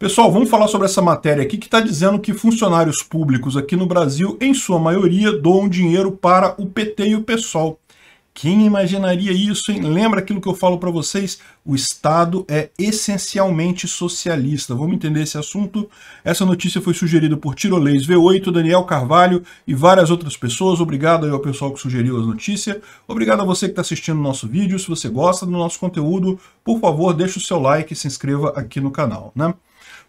Pessoal, vamos falar sobre essa matéria aqui que está dizendo que funcionários públicos aqui no Brasil, em sua maioria, doam dinheiro para o PT e o PSOL. Quem imaginaria isso, hein? Lembra aquilo que eu falo para vocês? O Estado é essencialmente socialista. Vamos entender esse assunto? Essa notícia foi sugerida por Tirolês V8, Daniel Carvalho e várias outras pessoas. Obrigado ao pessoal que sugeriu a notícia. Obrigado a você que está assistindo o nosso vídeo. Se você gosta do nosso conteúdo, por favor, deixe o seu like e se inscreva aqui no canal, né?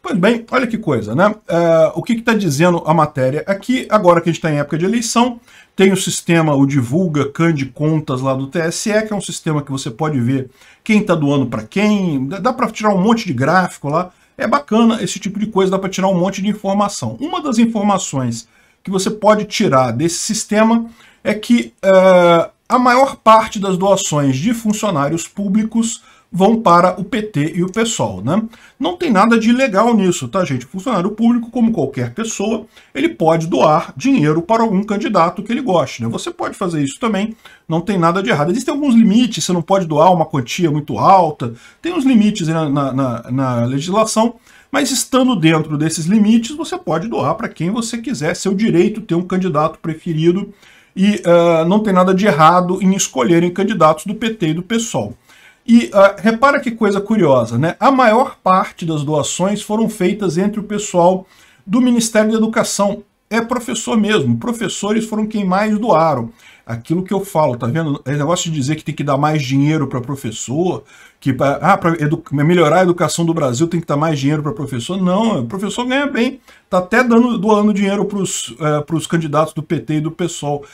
Pois bem, olha que coisa, né? É, o que está dizendo a matéria aqui, é agora que a gente está em época de eleição, tem o sistema, o Divulga CAN de Contas lá do TSE, que é um sistema que você pode ver quem está doando para quem, dá para tirar um monte de gráfico lá, é bacana esse tipo de coisa, dá para tirar um monte de informação. Uma das informações que você pode tirar desse sistema é que é, a maior parte das doações de funcionários públicos vão para o PT e o PSOL. Né? Não tem nada de ilegal nisso, tá, gente? Funcionário público, como qualquer pessoa, ele pode doar dinheiro para algum candidato que ele goste. Né? Você pode fazer isso também, não tem nada de errado. Existem alguns limites, você não pode doar uma quantia muito alta, tem uns limites na, na, na legislação, mas estando dentro desses limites, você pode doar para quem você quiser, seu direito ter um candidato preferido, e uh, não tem nada de errado em escolherem candidatos do PT e do PSOL. E uh, repara que coisa curiosa, né? A maior parte das doações foram feitas entre o pessoal do Ministério da Educação. É professor mesmo, professores foram quem mais doaram aquilo que eu falo, tá vendo? É negócio de dizer que tem que dar mais dinheiro para professor, que para ah, melhorar a educação do Brasil tem que dar mais dinheiro para professor. Não, o professor ganha bem. está até dando, doando dinheiro para os é, eh, candidatos do PT e do PSOL.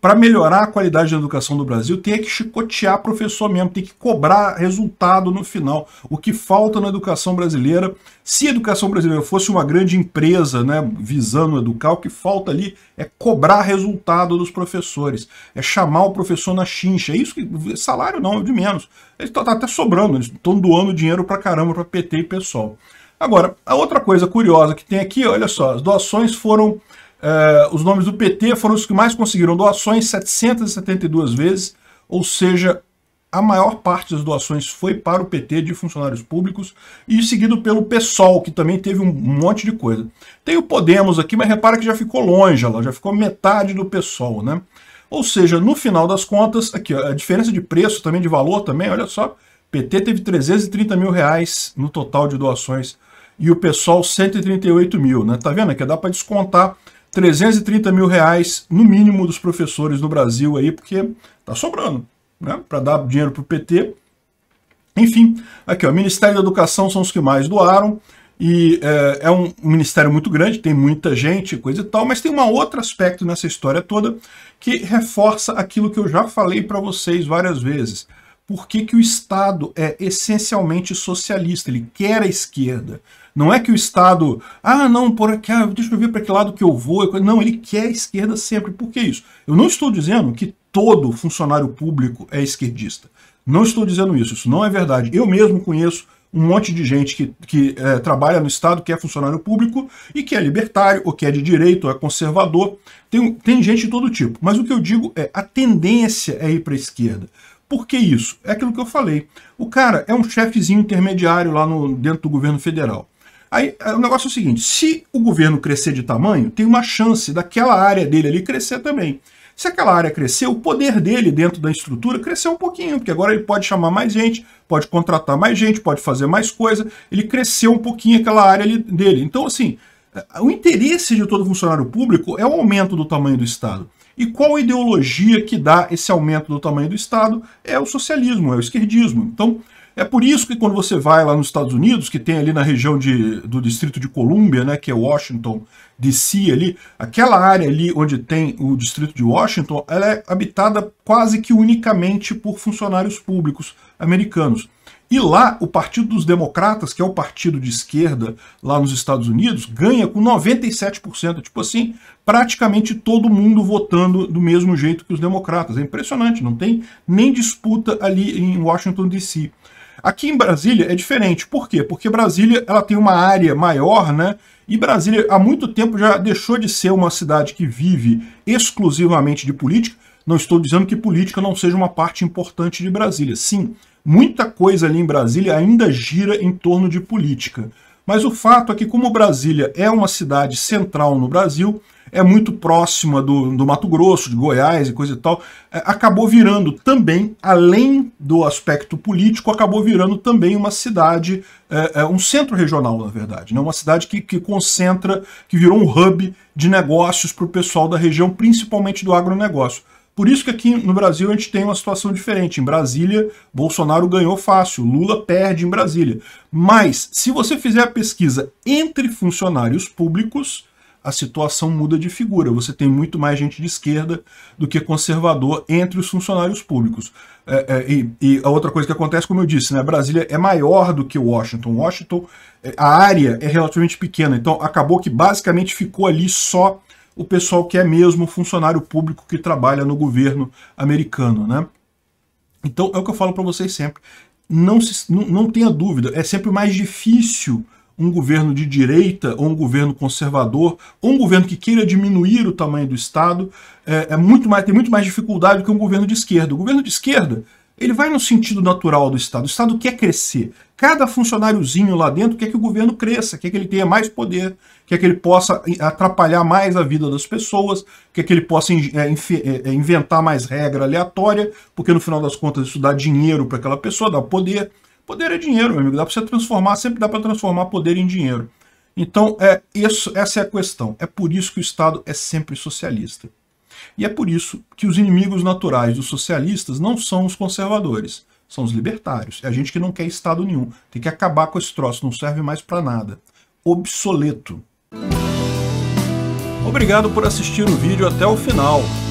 Para melhorar a qualidade da educação do Brasil, tem que chicotear professor mesmo, tem que cobrar resultado no final. O que falta na educação brasileira, se a educação brasileira fosse uma grande empresa, né, visando educar, o que falta ali é cobrar resultado dos professores é chamar o professor na chincha. É isso que salário não, é de menos. Ele está tá até sobrando, eles estão doando dinheiro para caramba para PT e PSOL. Agora, a outra coisa curiosa que tem aqui, olha só, as doações foram. Eh, os nomes do PT foram os que mais conseguiram doações 772 vezes, ou seja, a maior parte das doações foi para o PT de funcionários públicos e seguido pelo PSOL, que também teve um monte de coisa. Tem o Podemos aqui, mas repara que já ficou longe, ela já ficou metade do PSOL, né? Ou seja, no final das contas, aqui ó, a diferença de preço também, de valor também, olha só, PT teve 330 mil reais no total de doações e o pessoal 138 mil, né? Tá vendo? Que dá para descontar 330 mil reais no mínimo dos professores no Brasil aí, porque tá sobrando, né? Para dar dinheiro pro PT. Enfim, aqui ó, Ministério da Educação são os que mais doaram. E é, é, um ministério muito grande, tem muita gente, coisa e tal, mas tem um outro aspecto nessa história toda que reforça aquilo que eu já falei para vocês várias vezes. Por que, que o Estado é essencialmente socialista? Ele quer a esquerda. Não é que o Estado, ah, não, por aqui, ah, deixa eu ver para que lado que eu vou. Não, ele quer a esquerda sempre. Por que isso? Eu não estou dizendo que todo funcionário público é esquerdista. Não estou dizendo isso, isso não é verdade. Eu mesmo conheço um monte de gente que, que é, trabalha no Estado, que é funcionário público e que é libertário, ou que é de direito, ou é conservador. Tem, tem gente de todo tipo. Mas o que eu digo é a tendência é ir para a esquerda. Por que isso? É aquilo que eu falei. O cara é um chefezinho intermediário lá no, dentro do governo federal. Aí é, o negócio é o seguinte: se o governo crescer de tamanho, tem uma chance daquela área dele ali crescer também. Se aquela área crescer, o poder dele dentro da estrutura cresceu um pouquinho, porque agora ele pode chamar mais gente, pode contratar mais gente, pode fazer mais coisa, ele cresceu um pouquinho aquela área dele. Então, assim, o interesse de todo funcionário público é o aumento do tamanho do Estado. E qual ideologia que dá esse aumento do tamanho do Estado? É o socialismo, é o esquerdismo. Então, é por isso que quando você vai lá nos Estados Unidos, que tem ali na região de, do Distrito de Columbia, né, que é Washington DC ali, aquela área ali onde tem o Distrito de Washington, ela é habitada quase que unicamente por funcionários públicos americanos. E lá, o Partido dos Democratas, que é o partido de esquerda lá nos Estados Unidos, ganha com 97%. Tipo assim, praticamente todo mundo votando do mesmo jeito que os democratas. É impressionante, não tem nem disputa ali em Washington, D.C. Aqui em Brasília é diferente. Por quê? Porque Brasília ela tem uma área maior, né? E Brasília há muito tempo já deixou de ser uma cidade que vive exclusivamente de política. Não estou dizendo que política não seja uma parte importante de Brasília. Sim, muita coisa ali em Brasília ainda gira em torno de política. Mas o fato é que, como Brasília é uma cidade central no Brasil, é muito próxima do, do Mato Grosso, de Goiás e coisa e tal, é, acabou virando também, além do aspecto político, acabou virando também uma cidade, é, é, um centro regional, na verdade, né? uma cidade que, que concentra, que virou um hub de negócios para o pessoal da região, principalmente do agronegócio. Por isso que aqui no Brasil a gente tem uma situação diferente. Em Brasília, Bolsonaro ganhou fácil, Lula perde em Brasília. Mas, se você fizer a pesquisa entre funcionários públicos, a situação muda de figura. Você tem muito mais gente de esquerda do que conservador entre os funcionários públicos. É, é, e, e, a outra coisa que acontece, como eu disse, né, Brasília é maior do que Washington. Washington, é, a área é relativamente pequena, então acabou que basicamente ficou ali só o pessoal que é mesmo funcionário público que trabalha no governo americano. Né? Então é o que eu falo para vocês sempre. Não, se, não, não tenha dúvida, é sempre mais difícil um governo de direita ou um governo conservador, ou um governo que queira diminuir o tamanho do Estado, é, é muito mais, tem muito mais dificuldade do que um governo de esquerda. O governo de esquerda ele vai no sentido natural do Estado. O Estado quer crescer. Cada funcionáriozinho lá dentro quer que o governo cresça, quer que ele tenha mais poder, quer que ele possa atrapalhar mais a vida das pessoas, quer que ele possa é, é, é, inventar mais regra aleatória, porque no final das contas isso dá dinheiro para aquela pessoa, dá poder. Poder é dinheiro, meu amigo. Dá para você transformar, sempre dá para transformar poder em dinheiro. Então, é isso, essa é a questão. É por isso que o Estado é sempre socialista. E é por isso que os inimigos naturais dos socialistas não são os conservadores, são os libertários. É a gente que não quer Estado nenhum. Tem que acabar com esse troço, não serve mais para nada. Obsoleto. Obrigado por assistir o vídeo até o final.